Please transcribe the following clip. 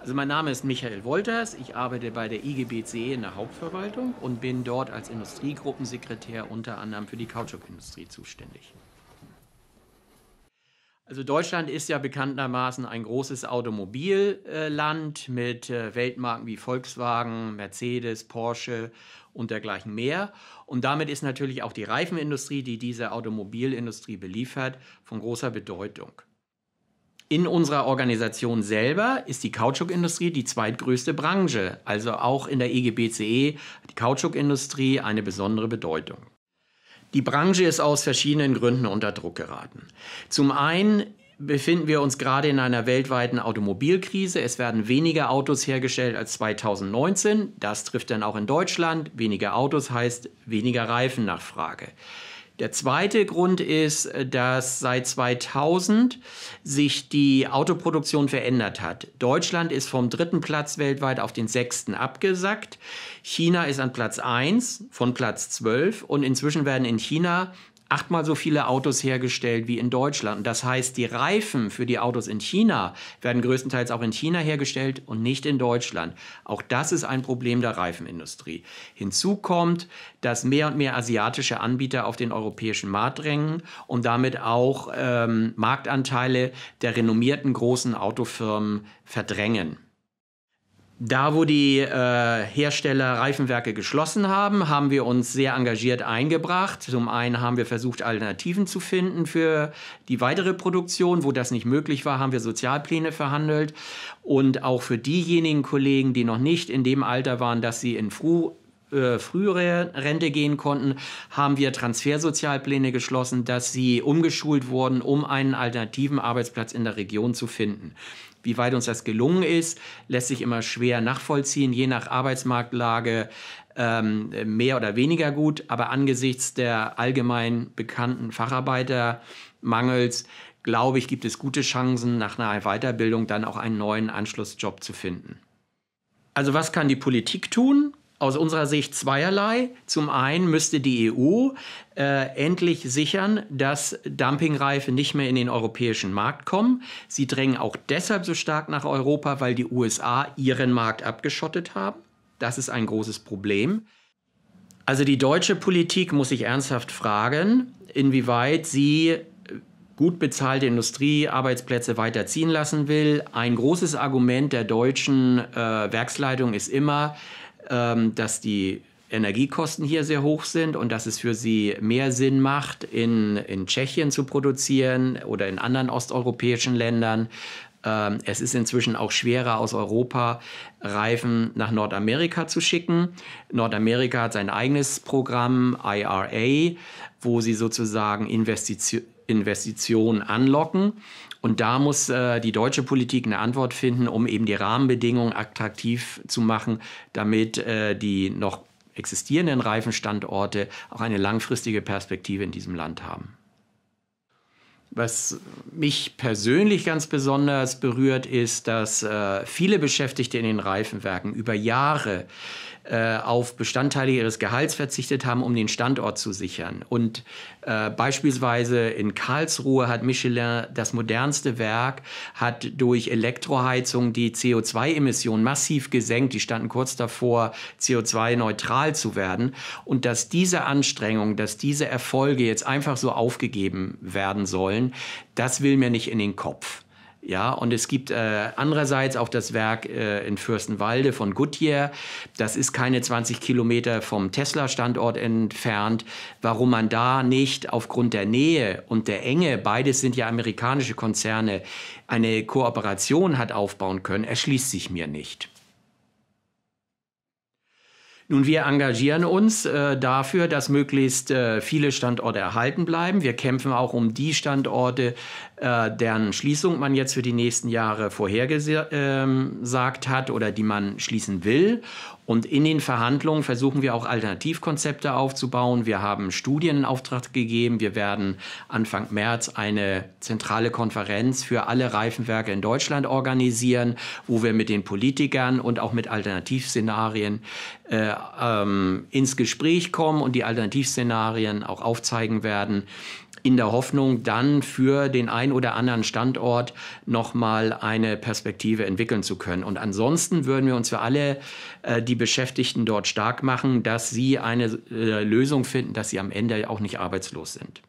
Also mein Name ist Michael Wolters, ich arbeite bei der IGBC in der Hauptverwaltung und bin dort als Industriegruppensekretär unter anderem für die Kautschukindustrie zuständig. Also Deutschland ist ja bekanntermaßen ein großes Automobilland mit äh, Weltmarken wie Volkswagen, Mercedes, Porsche und dergleichen mehr. Und damit ist natürlich auch die Reifenindustrie, die diese Automobilindustrie beliefert, von großer Bedeutung in unserer Organisation selber ist die Kautschukindustrie die zweitgrößte Branche. Also auch in der EGBCE hat e die Kautschukindustrie eine besondere Bedeutung. Die Branche ist aus verschiedenen Gründen unter Druck geraten. Zum einen befinden wir uns gerade in einer weltweiten Automobilkrise. Es werden weniger Autos hergestellt als 2019. Das trifft dann auch in Deutschland. Weniger Autos heißt weniger Reifennachfrage. Der zweite Grund ist, äh, dass seit 2000 sich die Autoproduktion verändert hat. Deutschland ist vom dritten Platz weltweit auf den sechsten abgesackt. China ist an Platz 1 von Platz 12 und inzwischen werden in China achtmal so viele Autos hergestellt wie in Deutschland. Das heißt, die Reifen für die Autos in China werden größtenteils auch in China hergestellt und nicht in Deutschland. Auch das ist ein Problem der Reifenindustrie. Hinzu kommt, dass mehr und mehr asiatische Anbieter auf den europäischen Markt drängen und damit auch ähm, Marktanteile der renommierten großen Autofirmen verdrängen. Da, wo die äh, Hersteller Reifenwerke geschlossen haben, haben wir uns sehr engagiert eingebracht. Zum einen haben wir versucht, Alternativen zu finden für die weitere Produktion. Wo das nicht möglich war, haben wir Sozialpläne verhandelt. Und auch für diejenigen Kollegen, die noch nicht in dem Alter waren, dass sie in Fru äh, frühere Rente gehen konnten, haben wir Transfersozialpläne geschlossen, dass sie umgeschult wurden, um einen alternativen Arbeitsplatz in der Region zu finden. Wie weit uns das gelungen ist, lässt sich immer schwer nachvollziehen, je nach Arbeitsmarktlage ähm, mehr oder weniger gut. Aber angesichts der allgemein bekannten Facharbeitermangels, glaube ich, gibt es gute Chancen, nach einer Weiterbildung dann auch einen neuen Anschlussjob zu finden. Also was kann die Politik tun? aus unserer Sicht zweierlei. Zum einen müsste die EU äh, endlich sichern, dass Dumpingreife nicht mehr in den europäischen Markt kommen. Sie drängen auch deshalb so stark nach Europa, weil die USA ihren Markt abgeschottet haben. Das ist ein großes Problem. Also die deutsche Politik muss sich ernsthaft fragen, inwieweit sie äh, gut bezahlte Industriearbeitsplätze weiterziehen lassen will. Ein großes Argument der deutschen äh, Werksleitung ist immer, ähm, dass die Energiekosten hier sehr hoch sind und dass es für sie mehr Sinn macht, in, in Tschechien zu produzieren oder in anderen osteuropäischen Ländern. Ähm, es ist inzwischen auch schwerer, aus Europa Reifen nach Nordamerika zu schicken. Nordamerika hat sein eigenes Programm, IRA, wo sie sozusagen Investitionen Investitionen anlocken. Und da muss äh, die deutsche Politik eine Antwort finden, um eben die Rahmenbedingungen attraktiv zu machen, damit äh, die noch existierenden Reifenstandorte auch eine langfristige Perspektive in diesem Land haben. Was mich persönlich ganz besonders berührt, ist, dass äh, viele Beschäftigte in den Reifenwerken über Jahre äh, auf Bestandteile ihres Gehalts verzichtet haben, um den Standort zu sichern. Und äh, beispielsweise in Karlsruhe hat Michelin das modernste Werk, hat durch Elektroheizung die CO2-Emissionen massiv gesenkt. Die standen kurz davor, CO2-neutral zu werden. Und dass diese Anstrengungen, dass diese Erfolge jetzt einfach so aufgegeben werden sollen, das will mir nicht in den Kopf. Ja, und es gibt äh, andererseits auch das Werk äh, in Fürstenwalde von Goodyear. Das ist keine 20 Kilometer vom Tesla-Standort entfernt. Warum man da nicht aufgrund der Nähe und der Enge, beides sind ja amerikanische Konzerne, eine Kooperation hat aufbauen können, erschließt sich mir nicht. Nun, wir engagieren uns äh, dafür, dass möglichst äh, viele Standorte erhalten bleiben. Wir kämpfen auch um die Standorte, äh, deren Schließung man jetzt für die nächsten Jahre vorhergesagt ähm, hat oder die man schließen will. Und in den Verhandlungen versuchen wir auch Alternativkonzepte aufzubauen. Wir haben Studien in Auftrag gegeben. Wir werden Anfang März eine zentrale Konferenz für alle Reifenwerke in Deutschland organisieren, wo wir mit den Politikern und auch mit Alternativszenarien äh, ähm, ins Gespräch kommen und die Alternativszenarien auch aufzeigen werden in der Hoffnung, dann für den einen oder anderen Standort nochmal eine Perspektive entwickeln zu können. Und ansonsten würden wir uns für alle äh, die Beschäftigten dort stark machen, dass sie eine äh, Lösung finden, dass sie am Ende auch nicht arbeitslos sind.